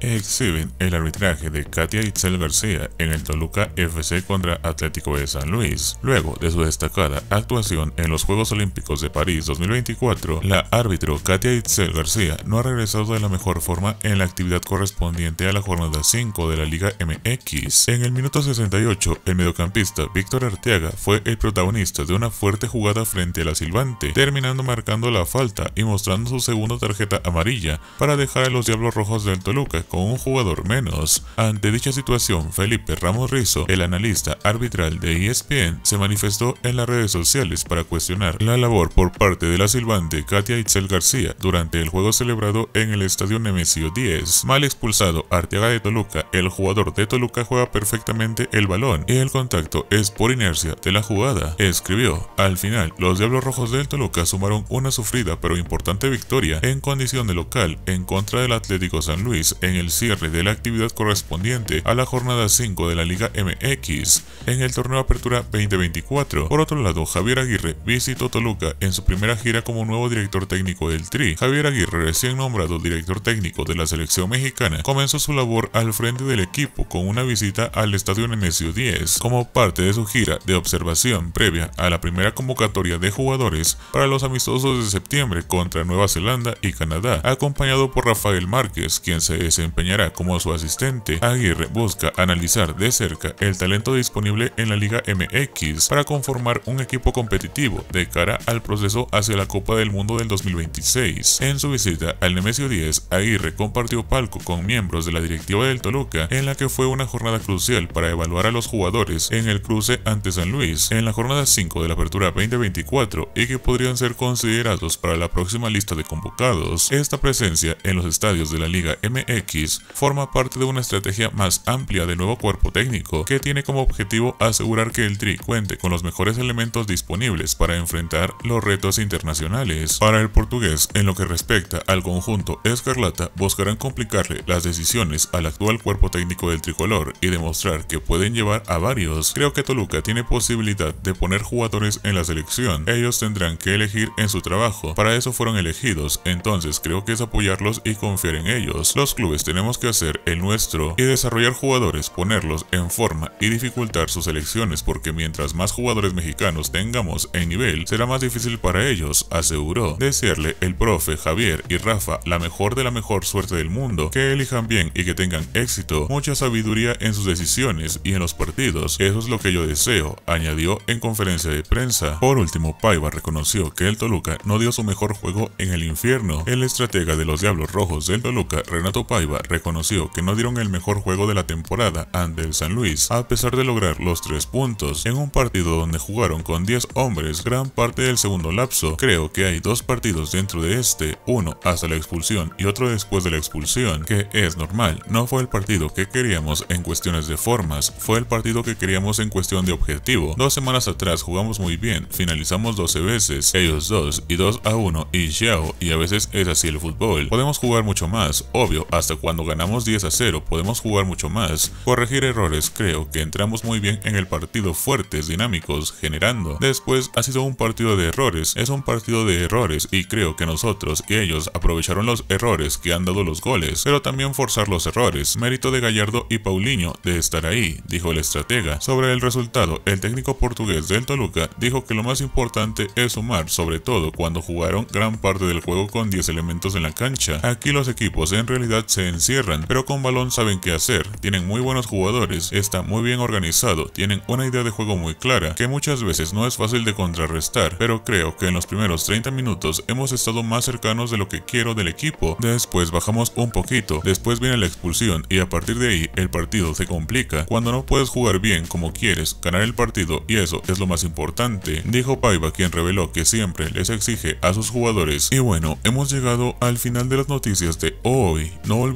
exhiben el arbitraje de Katia Itzel García en el Toluca FC contra Atlético de San Luis. Luego de su destacada actuación en los Juegos Olímpicos de París 2024, la árbitro Katia Itzel García no ha regresado de la mejor forma en la actividad correspondiente a la jornada 5 de la Liga MX. En el minuto 68, el mediocampista Víctor Arteaga fue el protagonista de una fuerte jugada frente a la Silvante, terminando marcando la falta y mostrando su segunda tarjeta amarilla para dejar a los Diablos Rojos del Toluca con un jugador menos. Ante dicha situación, Felipe Ramos Rizo, el analista arbitral de ESPN, se manifestó en las redes sociales para cuestionar la labor por parte de la silbante Katia Itzel García durante el juego celebrado en el estadio Nemesio 10. Mal expulsado Arteaga de Toluca, el jugador de Toluca juega perfectamente el balón y el contacto es por inercia de la jugada, escribió. Al final, los Diablos Rojos del Toluca sumaron una sufrida pero importante victoria en condición de local en contra del Atlético San Luis en el cierre de la actividad correspondiente a la jornada 5 de la Liga MX en el torneo Apertura 2024. Por otro lado, Javier Aguirre visitó Toluca en su primera gira como nuevo director técnico del Tri. Javier Aguirre, recién nombrado director técnico de la selección mexicana, comenzó su labor al frente del equipo con una visita al estadio Nemesio 10 como parte de su gira de observación previa a la primera convocatoria de jugadores para los amistosos de septiembre contra Nueva Zelanda y Canadá, acompañado por Rafael Márquez, quien se desempeñó empeñará como su asistente, Aguirre busca analizar de cerca el talento disponible en la Liga MX para conformar un equipo competitivo de cara al proceso hacia la Copa del Mundo del 2026. En su visita al Nemesio 10, Aguirre compartió palco con miembros de la directiva del Toluca, en la que fue una jornada crucial para evaluar a los jugadores en el cruce ante San Luis en la jornada 5 de la apertura 2024 y que podrían ser considerados para la próxima lista de convocados. Esta presencia en los estadios de la Liga MX forma parte de una estrategia más amplia del nuevo cuerpo técnico, que tiene como objetivo asegurar que el Tri cuente con los mejores elementos disponibles para enfrentar los retos internacionales. Para el portugués, en lo que respecta al conjunto Escarlata, buscarán complicarle las decisiones al actual cuerpo técnico del tricolor y demostrar que pueden llevar a varios. Creo que Toluca tiene posibilidad de poner jugadores en la selección. Ellos tendrán que elegir en su trabajo. Para eso fueron elegidos, entonces creo que es apoyarlos y confiar en ellos. Los clubes tenemos que hacer el nuestro y desarrollar jugadores, ponerlos en forma y dificultar sus elecciones porque mientras más jugadores mexicanos tengamos en nivel, será más difícil para ellos, aseguró. Desearle el profe Javier y Rafa la mejor de la mejor suerte del mundo, que elijan bien y que tengan éxito, mucha sabiduría en sus decisiones y en los partidos, eso es lo que yo deseo, añadió en conferencia de prensa. Por último, Paiva reconoció que el Toluca no dio su mejor juego en el infierno. El estratega de los Diablos Rojos del Toluca, Renato Paiva, reconoció que no dieron el mejor juego de la temporada ante el San Luis, a pesar de lograr los tres puntos en un partido donde jugaron con 10 hombres gran parte del segundo lapso. Creo que hay dos partidos dentro de este, uno hasta la expulsión y otro después de la expulsión, que es normal, no fue el partido que queríamos en cuestiones de formas, fue el partido que queríamos en cuestión de objetivo. Dos semanas atrás jugamos muy bien, finalizamos 12 veces, ellos dos y 2 a 1 y Xiao y a veces es así el fútbol. Podemos jugar mucho más, obvio, hasta cuando ganamos 10 a 0 podemos jugar mucho más, corregir errores, creo que entramos muy bien en el partido fuertes, dinámicos, generando. Después ha sido un partido de errores, es un partido de errores y creo que nosotros y ellos aprovecharon los errores que han dado los goles, pero también forzar los errores. Mérito de Gallardo y Paulinho de estar ahí, dijo el estratega. Sobre el resultado, el técnico portugués del Toluca dijo que lo más importante es sumar, sobre todo cuando jugaron gran parte del juego con 10 elementos en la cancha. Aquí los equipos en realidad se encierran, pero con balón saben qué hacer. Tienen muy buenos jugadores, está muy bien organizado, tienen una idea de juego muy clara, que muchas veces no es fácil de contrarrestar, pero creo que en los primeros 30 minutos hemos estado más cercanos de lo que quiero del equipo. Después bajamos un poquito, después viene la expulsión y a partir de ahí el partido se complica. Cuando no puedes jugar bien como quieres, ganar el partido y eso es lo más importante, dijo Paiva quien reveló que siempre les exige a sus jugadores. Y bueno, hemos llegado al final de las noticias de hoy. No olvides